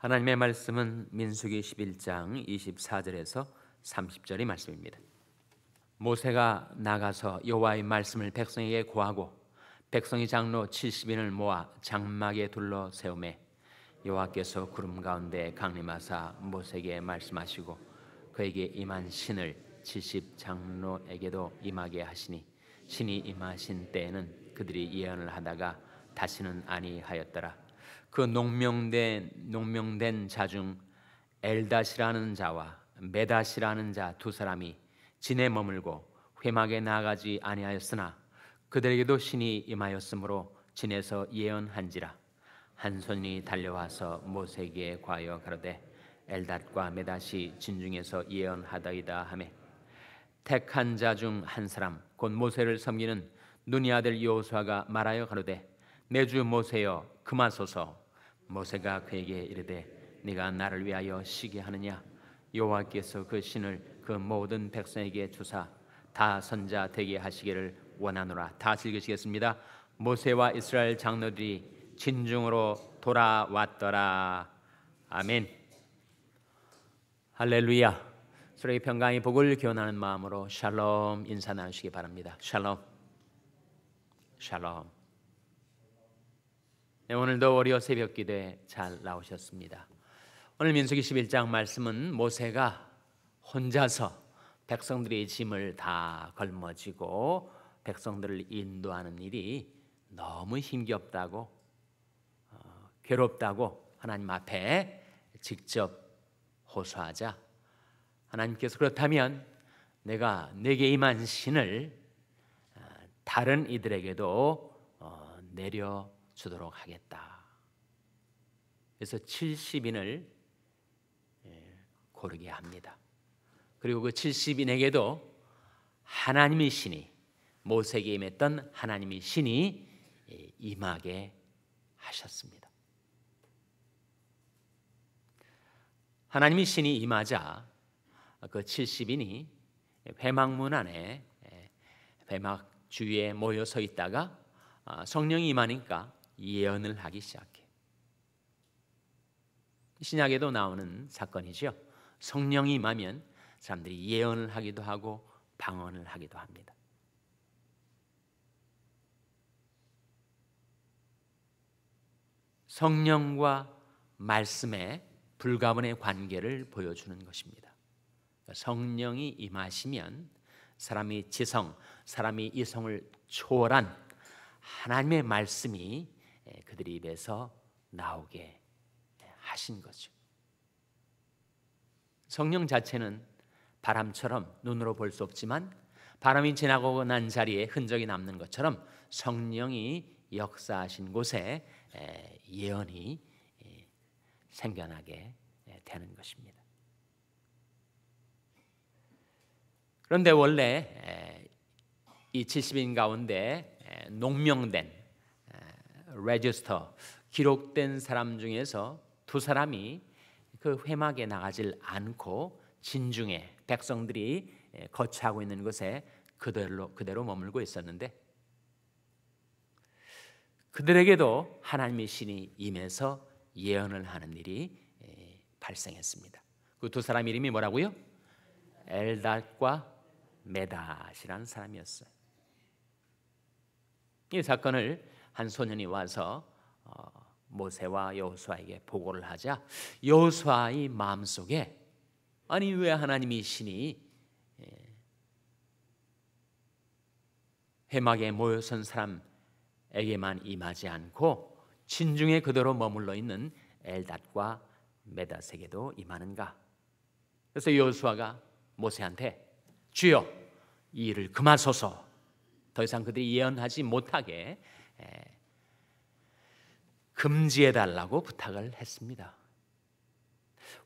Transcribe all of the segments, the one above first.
하나님의 말씀은 민수기 11장 24절에서 30절의 말씀입니다. 모세가 나가서 여호와의 말씀을 백성에게 고하고 백성이 장로 70인을 모아 장막에 둘러 세우매 여호와께서 구름 가운데 강림하사 모세에게 말씀하시고 그에게 임한 신을 70 장로에게도 임하게 하시니 신이 임하신 때에는 그들이 예언을 하다가 다시는 아니하였더라 그 농명된 농명된 자 중 엘닷이라는 자와 메닷이라는 자 두 사람이 진에 머물고 회막에 나가지 아니하였으나 그들에게도 신이 임하였으므로 진에서 예언한지라 한 손이 달려와서 모세에게 과여 가로되 엘닷과 메닷이 진중에서 예언하다이다 하매 택한 자 중 한 사람 곧 모세를 섬기는 누니 아들 여호수아가 말하여 가로되 내 주 모세여 금하소서 모세가 뭐 그에게 이르되 네가 나를 위하여 시기하느냐 여호와께서 그 신을 그 모든 백성에게 주사 다 선자 되게 하시기를 원하노라 다 즐기시겠습니다 모세와 이스라엘 장로들이 진중으로 돌아왔더라 아멘 할렐루야 소리의 평강의 복을 기원하는 마음으로 샬롬 인사 나누시기 바랍니다 샬롬 샬롬 네, 오늘도 월요 새벽 기도에 잘 나오셨습니다. 오늘 민수기 11장 말씀은 모세가 혼자서 백성들의 짐을 다 걸머쥐고 백성들을 인도하는 일이 너무 힘겹다고 어, 괴롭다고 하나님 앞에 직접 호소하자 하나님께서 그렇다면 내가 내게 임한 신을 어, 다른 이들에게도 어, 내려 주도록 하겠다. 그래서 70인을 예, 고르게 합니다. 그리고 그 70인에게도 하나님의 신이 모세에게 임했던 하나님의 신이 예, 임하게 하셨습니다. 하나님의 신이 임하자 그 70인이 회막문 안에 예, 회막 주위에 모여서 있다가 아, 성령이 임하니까 예언을 하기 시작해. 신약에도 나오는 사건이죠. 성령이 임하면 사람들이 예언을 하기도 하고 방언을 하기도 합니다. 성령과 말씀의 불가분의 관계를 보여주는 것입니다. 그러니까 성령이 임하시면 사람이 지성, 사람이 이성을 초월한 하나님의 말씀이 네, 그들의 입에서 나오게 네, 하신 거죠. 성령 자체는 바람처럼 눈으로 볼 수 없지만 바람이 지나고 난 자리에 흔적이 남는 것처럼 성령이 역사하신 곳에 예언이 예, 생겨나게 예, 되는 것입니다. 그런데 원래 이 70인 가운데 농명된 레지스터 기록된 사람 중에서 두 사람이 그 회막에 나가질 않고 진중에 백성들이 예, 거처하고 있는 곳에 그대로 그대로 머물고 있었는데 그들에게도 하나님의 신이 임해서 예언을 하는 일이 예, 발생했습니다. 그 두 사람 이름이 뭐라고요? 엘닷과 메닷이라는 사람이었어요. 이 사건을 한 소년이 와서 어, 모세와 여호수아에게 보고를 하자 여호수아의 마음속에 아니 왜 하나님이 신이 예, 해막에 모여선 사람에게만 임하지 않고 진중에 그대로 머물러 있는 엘닷과 메닷에게도 임하는가? 그래서 여호수아가 모세한테 주여 이 일을 금하소서 더 이상 그들이 예언하지 못하게 예. 금지해 달라고 부탁을 했습니다.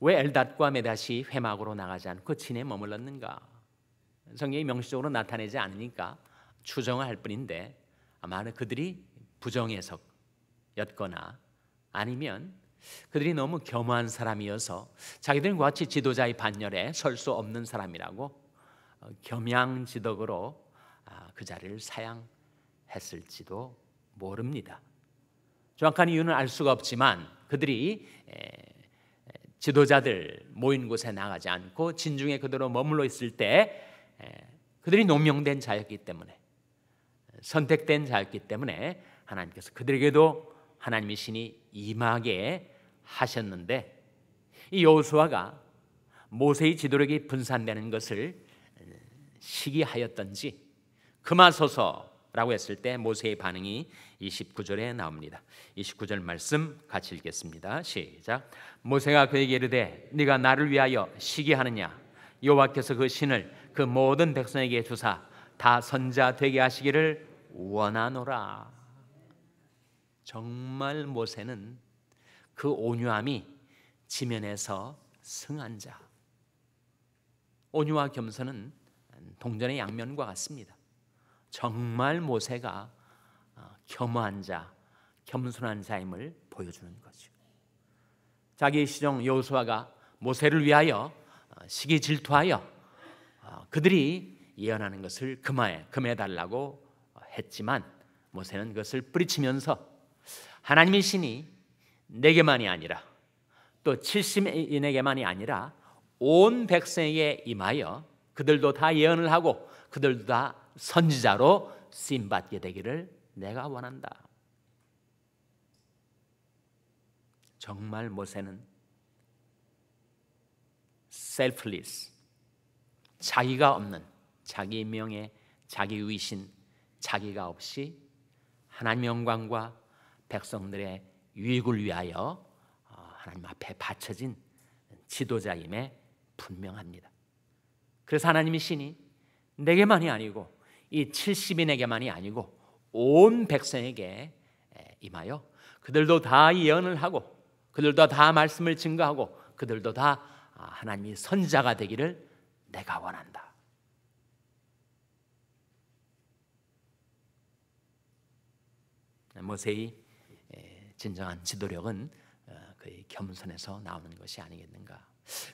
왜 엘닷과 메닷이 회막으로 나가지 않고 진에 머물렀는가? 성경이 명시적으로 나타내지 않으니까 추정을 할 뿐인데 아마 그들이 부정해석였거나 아니면 그들이 너무 겸허한 사람이어서 자기들과 같이 지도자의 반열에 설 수 없는 사람이라고 어, 겸양지덕으로 아, 그 자리를 사양했을지도 모릅니다. 정확한 이유는 알 수가 없지만 그들이 지도자들 모인 곳에 나가지 않고 진중에 그대로 머물러 있을 때 그들이 노명된 자였기 때문에 선택된 자였기 때문에 하나님께서 그들에게도 하나님의 신이 임하게 하셨는데 이 여호수아가 모세의 지도력이 분산되는 것을 시기하였던지 금하소서 라고 했을 때 모세의 반응이 29절에 나옵니다. 29절 말씀 같이 읽겠습니다. 시작. 모세가 그에게 이르되 네가 나를 위하여 시기하느냐 여호께서그 신을 그 모든 백성에게 주사 다 선자 되게 하시기를 원하노라. 정말 모세는 그 온유함이 지면에서 승한 자. 온유와 겸손은 동전의 양면과 같습니다. 정말 모세가 어, 겸허한 자, 겸손한 자임을 보여주는 거죠. 자기의 시종 여호수아가 모세를 위하여 어, 시기 질투하여 어, 그들이 예언하는 것을 금하에 금해달라고 했지만 모세는 그것을 뿌리치면서 하나님의 신이 내게만이 아니라 또 70인에게만이 아니라 온 백성에게 임하여 그들도 다 예언을 하고 그들도 다 선지자로 쓰임 받게 되기를 내가 원한다. 정말 모세는 s e l f 자기가 없는 자기 명예, 자기 위신, 자기가 없이 하나님 영광과 백성들의 유익을 위하여 어, 하나님 앞에 바쳐진 지도자임에 분명합니다. 그래서 하나님의 신이 내게만이 아니고 이 70인에게만이 아니고 온 백성에게 임하여 그들도 다 예언을 하고 그들도 다 말씀을 증거하고 그들도 다 아, 하나님이 선자가 되기를 내가 원한다. 모세의 진정한 지도력은 어, 그의 겸손에서 나오는 것이 아니겠는가.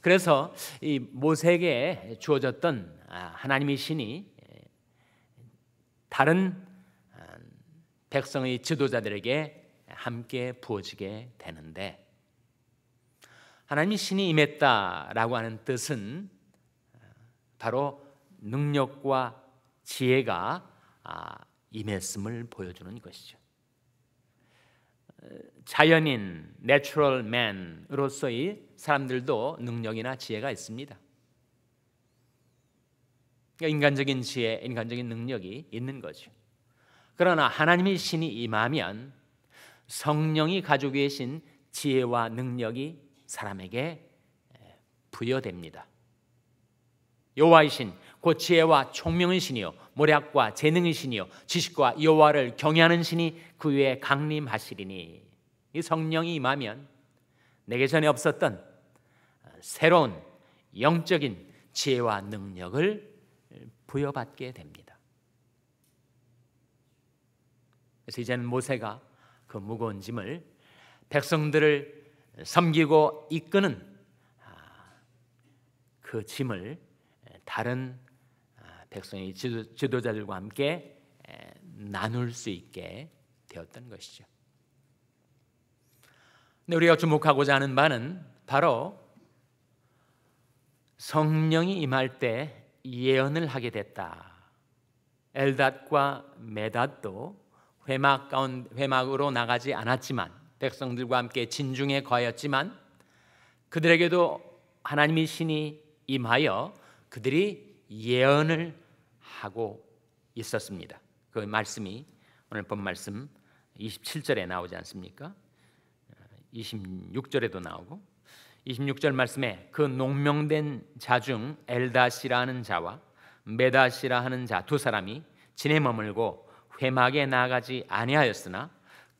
그래서 이 모세에게 주어졌던 아, 하나님의 신이 다른 음, 백성의 지도자들에게 함께 부어지게 되는데 하나님이 신이 임했다라고 하는 뜻은 음, 바로 능력과 지혜가 아, 임했음을 보여주는 것이죠. 자연인, n a t u r 내추럴 맨으로서의 사람들도 능력이나 지혜가 있습니다. 그러니까 인간적인 지혜, 인간적인 능력이 있는 거죠. 그러나 하나님의 신이 임하면 성령이 가지고 계신 지혜와 능력이 사람에게 부여됩니다. 여호와의 신, 곧 지혜와 총명의 신이요, 모략과 재능의 신이요, 지식과 여호와를 경외하는 신이 그 위에 강림하시리니 이 성령이 임하면 내게 전에 없었던 어, 새로운 영적인 지혜와 능력을 부여받게 됩니다. 그래서 이제는 모세가 그 무거운 짐을 백성들을 섬기고 이끄는 아, 그 짐을 다른 아, 백성의 지도, 자들과 함께 나눌 수 있게 되었던 것이죠. 근데 우리가 주목하고자 하는 바는 바로 성령이 임할 때 예언을 하게 됐다. 엘닷과 메닷도 회막 가운 회막으로 나가지 않았지만 백성들과 함께 진중에 거였지만 그들에게도 하나님의 신이 임하여 그들이 예언을 하고 있었습니다. 그 말씀이 오늘 본 말씀 27절에 나오지 않습니까? 26절에도 어, 나오고 26절 말씀에 그 농명된 자 중 엘다시라는 자와 메다시라 하는 자 두 사람이 진에 머물고 회막에 나아가지 아니하였으나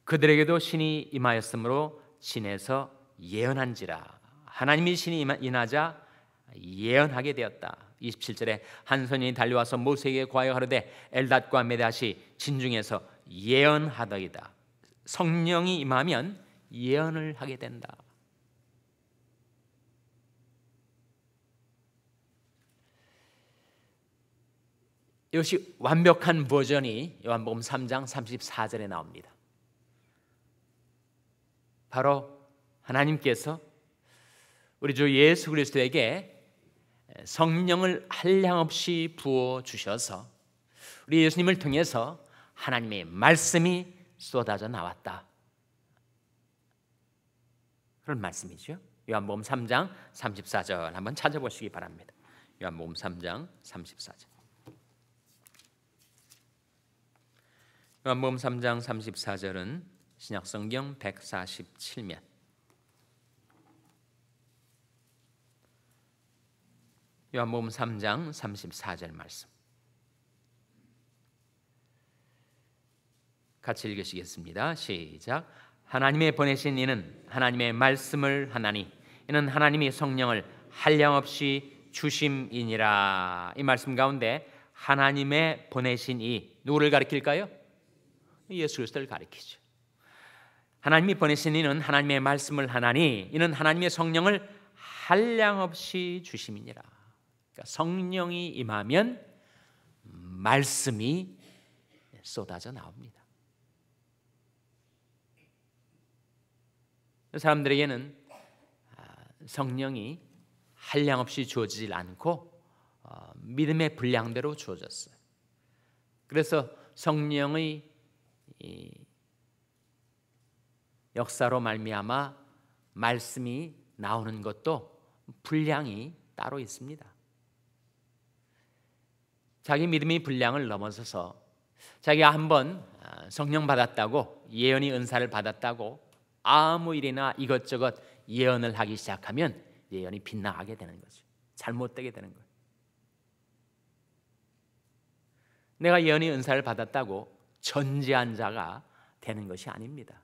그들에게도 신이 임하였으므로 진에서 예언한지라 하나님이 신이 임하자 예언하게 되었다. 27절에 한 선인이 달려와서 모세에게 과여 하르되 엘닷과 메다시 진중에서 예언하더이다. 성령이 임하면 예언을 하게 된다. 이것이 완벽한 버전이 요한복음 3장 34절에 나옵니다. 바로 하나님께서 우리 주 예수 그리스도에게 성령을 한량없이 부어 주셔서 우리 예수님을 통해서 하나님의 말씀이 쏟아져 나왔다. 그런 말씀이죠. 요한복음 3장 34절 한번 찾아보시기 바랍니다. 요한복음 3장 34절. 요한복음 3장 34절은 신약성경 147면 요한복음 3장 34절 말씀 같이 읽으시겠습니다. 시작. 하나님의 보내신 이는 하나님의 말씀을 하나니 이는 하나님이 성령을 한량 없이 주심이니라. 이 말씀 가운데 하나님의 보내신 이 누구를 가리킬까요? 예수 그리스도를 가리키죠. 하나님이 보내신 이는 하나님의 말씀을 하나니 이는 하나님의 성령을 한량 없이 주심이니라. 그러니까 성령이 임하면 말씀이 쏟아져 나옵니다. 사람들에게는 아, 성령이 한량 없이 주어지질 않고 어, 믿음의 분량대로 주어졌어요. 그래서 성령의 역사로 말미암아 말씀이 나오는 것도 분량이 따로 있습니다. 자기 믿음이 분량을 넘어서서 자기 한번 아, 성령 받았다고 예언이 은사를 받았다고 아무 일이나 이것저것 예언을 하기 시작하면 예언이 빗나가게 되는 거죠. 잘못되게 되는 거예요. 내가 예언이 은사를 받았다고 전제한 자가 되는 것이 아닙니다.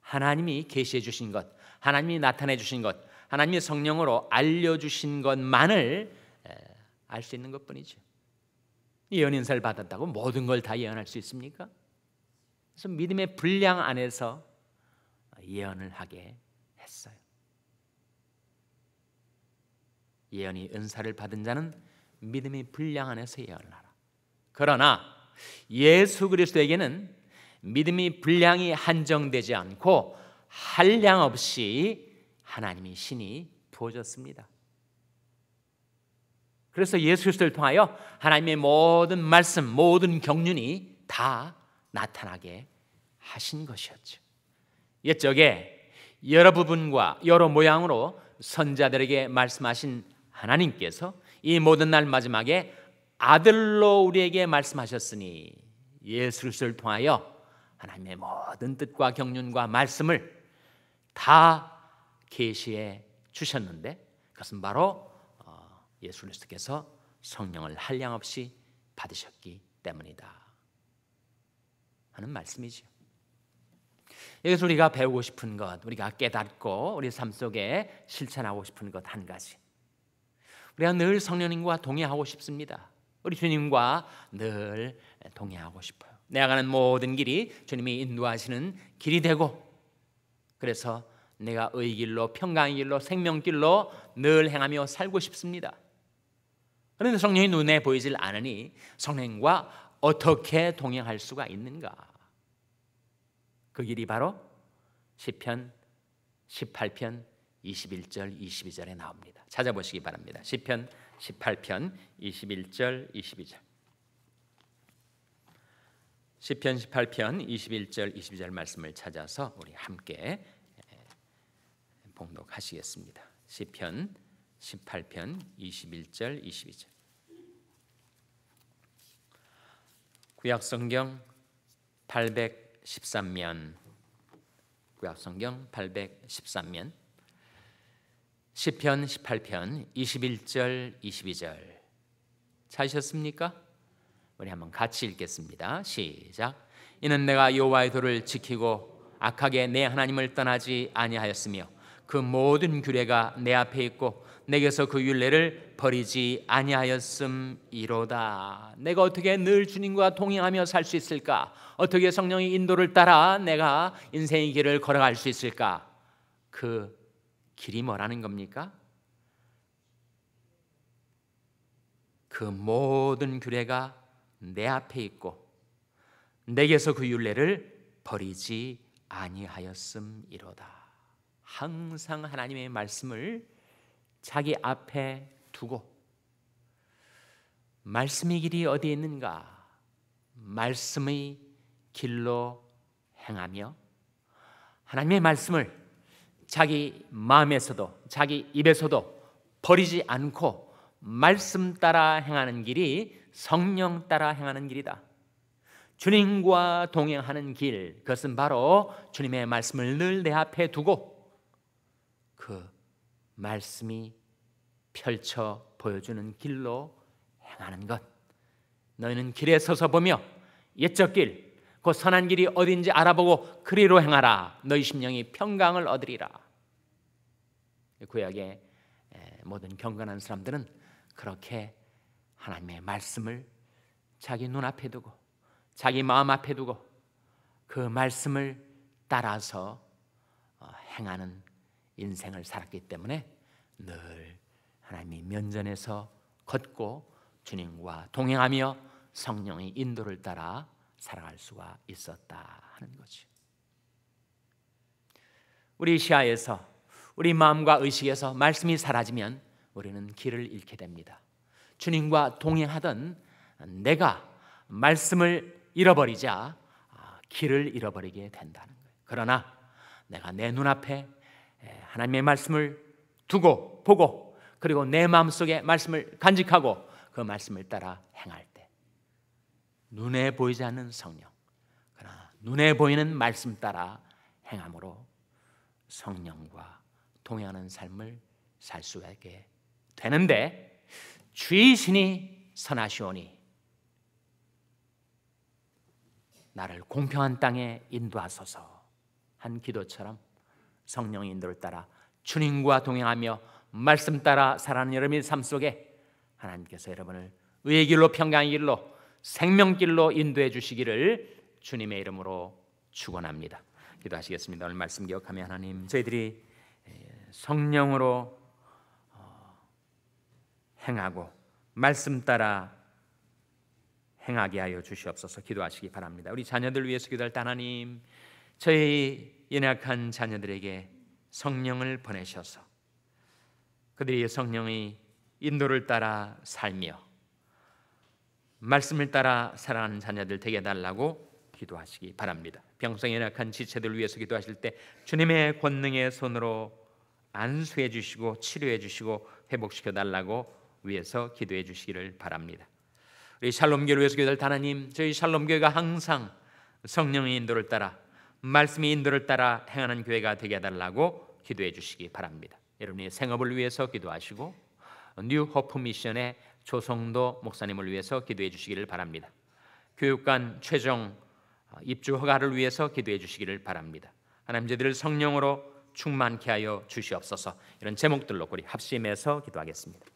하나님이 계시해 주신 것, 하나님이 나타내 주신 것, 하나님의 성령으로 알려 주신 것만을 알 수 있는 것뿐이죠. 예언 인사를 받았다고 모든 걸 다 예언할 수 있습니까? 그래서 믿음의 분량 안에서 예언을 하게 했어요. 예언이 은사를 받은 자는 믿음의 분량 안에서 예언을 하라. 그러나 예수 그리스도에게는 믿음이 분량이 한정되지 않고 한량 없이 하나님이 신이 부어졌습니다. 그래서 예수 그리스도를 통하여 하나님의 모든 말씀, 모든 경륜이 다 나타나게 하신 것이었죠. 옛적에 여러 부분과 여러 모양으로 선자들에게 말씀하신 하나님께서 이 모든 날 마지막에 아들로 우리에게 말씀하셨으니 예수 그리스도를 통하여 하나님의 모든 뜻과 경륜과 말씀을 다 계시해 주셨는데 그것은 바로 어, 예수 그리스도께서 성령을 한량 없이 받으셨기 때문이다 하는 말씀이죠. 여기서 우리가 배우고 싶은 것, 우리가 깨닫고 우리 삶 속에 실천하고 싶은 것 한 가지. 우리가 늘 성령님과 동의하고 싶습니다. 우리 주님과 늘 동행하고 싶어요. 내가 가는 모든 길이 주님이 인도하시는 길이 되고 그래서 내가 의 길로 평강의 길로 생명길로 늘 행하며 살고 싶습니다. 그런데 성령이 눈에 보이질 않으니 성령과 어떻게 동행할 수가 있는가? 그 길이 바로 시편 18편 21절 22절에 나옵니다. 찾아보시기 바랍니다. 시편 18편 21절 22절. 시편 18편 21절 22절 말씀을 찾아서 우리 함께 봉독하시겠습니다. 시편 18편 21절 22절. 구약 성경 813면 구약 성경 813면 시편 18편 21절 22절 찾으셨습니까? 우리 한번 같이 읽겠습니다. 시작. 이는 내가 여호와의 도를 지키고 악하게 내 하나님을 떠나지 아니하였으며 그 모든 규례가 내 앞에 있고 내게서 그 율례를 버리지 아니하였음이로다. 내가 어떻게 늘 주님과 동행하며 살 수 있을까? 어떻게 성령의 인도를 따라 내가 인생의 길을 걸어갈 수 있을까? 그 길이 뭐라는 겁니까? 그 모든 규례가 내 앞에 있고 내게서 그 율례를 버리지 아니하였음이로다. 항상 하나님의 말씀을 자기 앞에 두고 말씀의 길이 어디에 있는가? 말씀의 길로 행하며 하나님의 말씀을 자기 마음에서도 자기 입에서도 버리지 않고 말씀 따라 행하는 길이 성령 따라 행하는 길이다. 주님과 동행하는 길, 그것은 바로 주님의 말씀을 늘 내 앞에 두고 그 말씀이 펼쳐 보여주는 길로 행하는 것. 너희는 길에 서서 보며 옛적 길, 그 선한 길이 어딘지 알아보고 그리로 행하라. 너희 심령이 평강을 얻으리라. 구약의 모든 경건한 사람들은 그렇게 하나님의 말씀을 자기 눈앞에 두고 자기 마음 앞에 두고 그 말씀을 따라서 어, 행하는 인생을 살았기 때문에 늘 하나님이 면전에서 걷고 주님과 동행하며 성령의 인도를 따라 살아갈 수가 있었다 하는 거지. 우리 시야에서 우리 마음과 의식에서 말씀이 사라지면 우리는 길을 잃게 됩니다. 주님과 동행하던 내가 말씀을 잃어버리자 아, 길을 잃어버리게 된다는 거예요. 그러나 내가 내 눈앞에 하나님의 말씀을 두고 보고 그리고 내 마음속에 말씀을 간직하고 그 말씀을 따라 행할 때 눈에 보이지 않는 성령 그러나 눈에 보이는 말씀 따라 행함으로 성령과 동행하는 삶을 살 수 있게 되는데 주의 신이 선하시오니 나를 공평한 땅에 인도하소서 한 기도처럼 성령 인도를 따라 주님과 동행하며 말씀 따라 살아가는 여러분의 삶 속에 하나님께서 여러분을 의의 길로 평강의 길로 생명길로 인도해 주시기를 주님의 이름으로 축원합니다. 기도하시겠습니다. 오늘 말씀 기억하며 하나님 저희들이 예, 성령으로 어, 행하고 말씀 따라 행하게 하여 주시옵소서 기도하시기 바랍니다. 우리 자녀들 위해서 기도할 때 하나님 저희 연약한 자녀들에게 성령을 보내셔서 그들이 성령의 인도를 따라 살며 말씀을 따라 사랑하는 자녀들 되게 달라고 기도하시기 바랍니다. 병성에 약한 지체들 위해서 기도하실 때 주님의 권능의 손으로 안수해 주시고 치료해 주시고 회복시켜 달라고 위해서 기도해 주시기를 바랍니다. 우리 샬롬교를 위해서 기도할 하나님, 저희 샬롬교회가 항상 성령의 인도를 따라 말씀의 인도를 따라 행하는 교회가 되게 달라고 기도해 주시기 바랍니다. 여러분의 생업을 위해서 기도하시고 뉴 호프 미션의 조성도 목사님을 위해서 기도해 주시기를 바랍니다. 교육관 최정 어, 입주 허가를 위해서 기도해 주시기를 바랍니다. 하나님 저들을 성령으로 충만케 하여 주시옵소서. 이런 제목들로 우리 합심해서 기도하겠습니다.